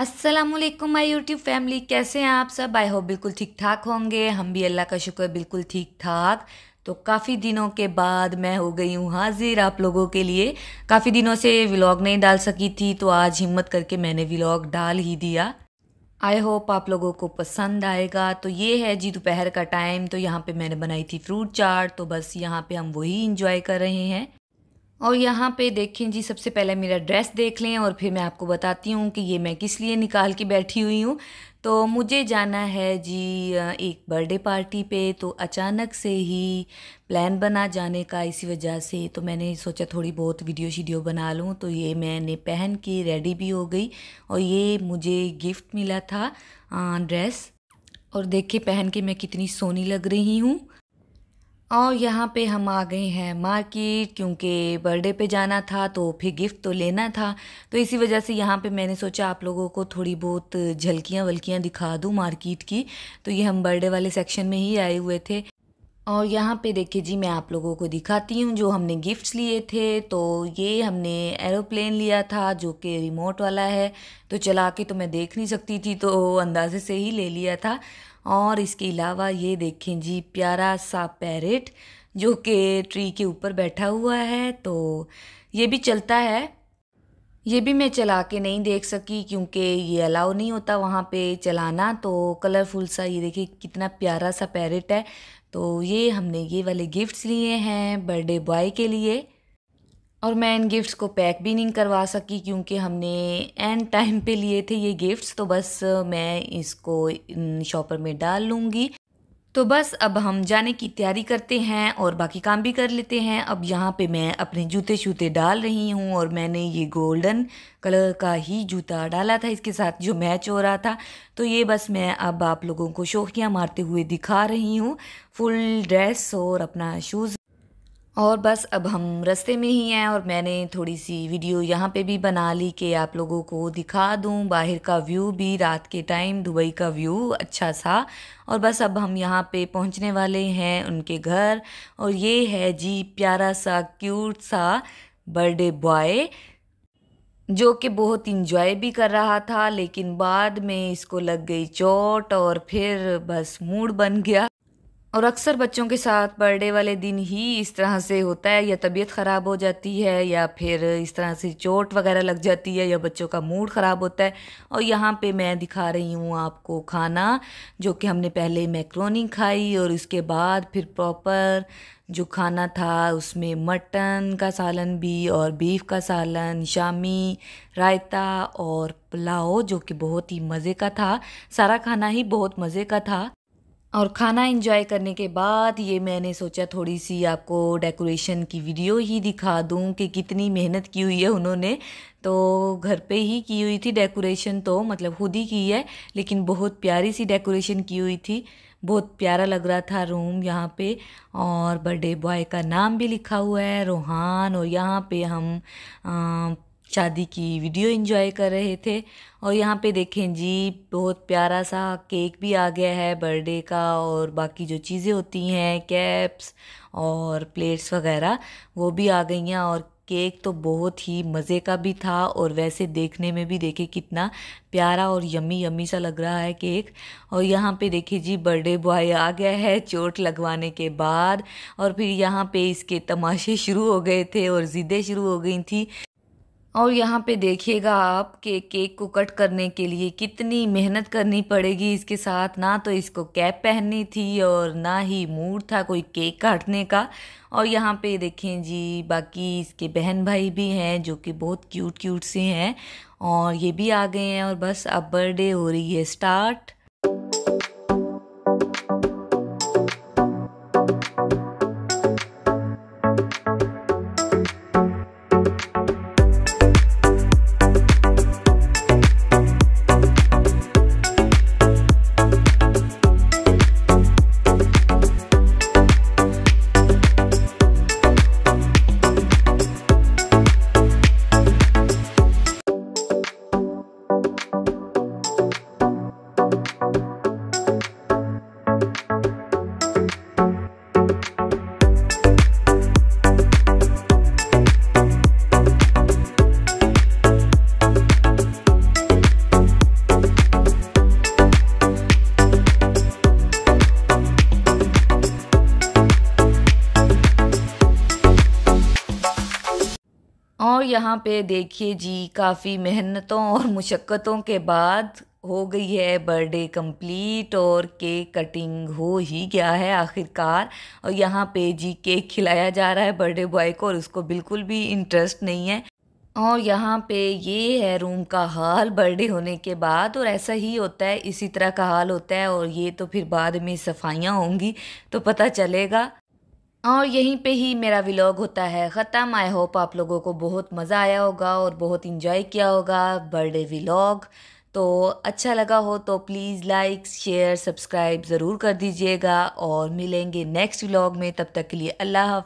Aslam my YouTube family कैसे हैं आप सब आई होप बिल्कुल ठीक ठाक होंगे हम भी अल्लाह का शुक्र बिल्कुल ठीक ठाक तो काफ़ी दिनों के बाद मैं हो गई हूँ हाजिर आप लोगों के लिए काफ़ी दिनों से व्लॉग नहीं डाल सकी थी तो आज हिम्मत करके मैंने व्लॉग डाल ही दिया आई होप आप लोगों को पसंद आएगा तो ये है जी दोपहर का टाइम तो यहाँ पे मैंने बनाई थी फ्रूट चाट तो बस यहाँ पे हम वही इंजॉय कर रहे हैं और यहाँ पे देखें जी सबसे पहले मेरा ड्रेस देख लें और फिर मैं आपको बताती हूँ कि ये मैं किस लिए निकाल के बैठी हुई हूँ तो मुझे जाना है जी एक बर्थडे पार्टी पे तो अचानक से ही प्लान बना जाने का इसी वजह से तो मैंने सोचा थोड़ी बहुत वीडियो शीडियो बना लूँ तो ये मैंने पहन के रेडी भी हो गई और ये मुझे गिफ्ट मिला था ड्रेस और देखे पहन के मैं कितनी सोनी लग रही हूँ और यहाँ पे हम आ गए हैं मार्केट क्योंकि बर्थडे पे जाना था तो फिर गिफ्ट तो लेना था तो इसी वजह से यहाँ पे मैंने सोचा आप लोगों को थोड़ी बहुत झलकियाँ वलकियाँ दिखा दूँ मार्केट की तो ये हम बर्थडे वाले सेक्शन में ही आए हुए थे और यहाँ पे देखिए जी मैं आप लोगों को दिखाती हूँ जो हमने गिफ्ट्स लिए थे तो ये हमने एरोप्लेन लिया था जो कि रिमोट वाला है तो चला के तो मैं देख नहीं सकती थी तो अंदाजे से ही ले लिया था और इसके अलावा ये देखें जी प्यारा सा पैरेट जो कि ट्री के ऊपर बैठा हुआ है तो ये भी चलता है ये भी मैं चला के नहीं देख सकी क्योंकि ये अलाउ नहीं होता वहाँ पे चलाना तो कलरफुल सा ये देखिए कितना प्यारा सा पैरेट है तो ये हमने ये वाले गिफ्ट्स लिए हैं बर्थडे बॉय के लिए और मैं इन गिफ्ट्स को पैक भी नहीं करवा सकी क्योंकि हमने एंड टाइम पे लिए थे ये गिफ्ट्स तो बस मैं इसको शॉपर में डाल लूँगी तो बस अब हम जाने की तैयारी करते हैं और बाकी काम भी कर लेते हैं अब यहाँ पे मैं अपने जूते शूते डाल रही हूँ और मैंने ये गोल्डन कलर का ही जूता डाला था इसके साथ जो मैच हो रहा था तो ये बस मैं अब आप लोगों को शोखियाँ मारते हुए दिखा रही हूँ फुल ड्रेस और अपना शूज़ और बस अब हम रस्ते में ही हैं और मैंने थोड़ी सी वीडियो यहाँ पे भी बना ली कि आप लोगों को दिखा दूँ बाहर का व्यू भी रात के टाइम दुबई का व्यू अच्छा सा और बस अब हम यहाँ पे पहुँचने वाले हैं उनके घर और ये है जी प्यारा सा क्यूट सा बर्थडे बॉय जो कि बहुत इंजॉय भी कर रहा था लेकिन बाद में इसको लग गई चोट और फिर बस मूड बन गया और अक्सर बच्चों के साथ बर्थडे वाले दिन ही इस तरह से होता है या तबीयत ख़राब हो जाती है या फिर इस तरह से चोट वगैरह लग जाती है या बच्चों का मूड ख़राब होता है और यहाँ पे मैं दिखा रही हूँ आपको खाना जो कि हमने पहले मैक्रोनी खाई और इसके बाद फिर प्रॉपर जो खाना था उसमें मटन का सालन भी और बीफ का सालन शामी रायता और पुलाव जो कि बहुत ही मज़े का था सारा खाना ही बहुत मज़े का था और खाना इंजॉय करने के बाद ये मैंने सोचा थोड़ी सी आपको डेकोरेशन की वीडियो ही दिखा दूं कि कितनी मेहनत की हुई है उन्होंने तो घर पे ही की हुई थी डेकोरेशन तो मतलब खुद ही की है लेकिन बहुत प्यारी सी डेकोरेशन की हुई थी बहुत प्यारा लग रहा था रूम यहाँ पे और बर्थडे बॉय का नाम भी लिखा हुआ है रोहान और यहाँ पे हम आ, शादी की वीडियो एंजॉय कर रहे थे और यहाँ पे देखें जी बहुत प्यारा सा केक भी आ गया है बर्थडे का और बाकी जो चीज़ें होती हैं कैप्स और प्लेट्स वगैरह वो भी आ गई हैं और केक तो बहुत ही मज़े का भी था और वैसे देखने में भी देखे कितना प्यारा और यमी यमी सा लग रहा है केक और यहाँ पे देखिए जी बर्थडे बॉय आ गया है चोट लगवाने के बाद और फिर यहाँ पे इसके तमाशे शुरू हो गए थे और ज़िदें शुरू हो गई थी और यहाँ पे देखिएगा आप कि केक को कट करने के लिए कितनी मेहनत करनी पड़ेगी इसके साथ ना तो इसको कैप पहननी थी और ना ही मूड था कोई केक काटने का और यहाँ पे देखें जी बाकी इसके बहन भाई भी हैं जो कि बहुत क्यूट क्यूट से हैं और ये भी आ गए हैं और बस अब बर्थडे हो रही है स्टार्ट और यहाँ पे देखिए जी काफ़ी मेहनतों और मुशक्क़तों के बाद हो गई है बर्थडे कंप्लीट और केक कटिंग हो ही गया है आखिरकार और यहाँ पे जी केक खिलाया जा रहा है बर्थडे बॉय को और उसको बिल्कुल भी इंटरेस्ट नहीं है और यहाँ पे ये है रूम का हाल बर्थडे होने के बाद और ऐसा ही होता है इसी तरह का हाल होता है और ये तो फिर बाद में सफाइयाँ होंगी तो पता चलेगा और यहीं पे ही मेरा विलॉग होता है ख़त्म आई होप आप लोगों को बहुत मज़ा आया होगा और बहुत इन्जॉय किया होगा बर्थडे विलॉग तो अच्छा लगा हो तो प्लीज़ लाइक शेयर सब्सक्राइब ज़रूर कर दीजिएगा और मिलेंगे नेक्स्ट व्लॉग में तब तक के लिए अल्लाह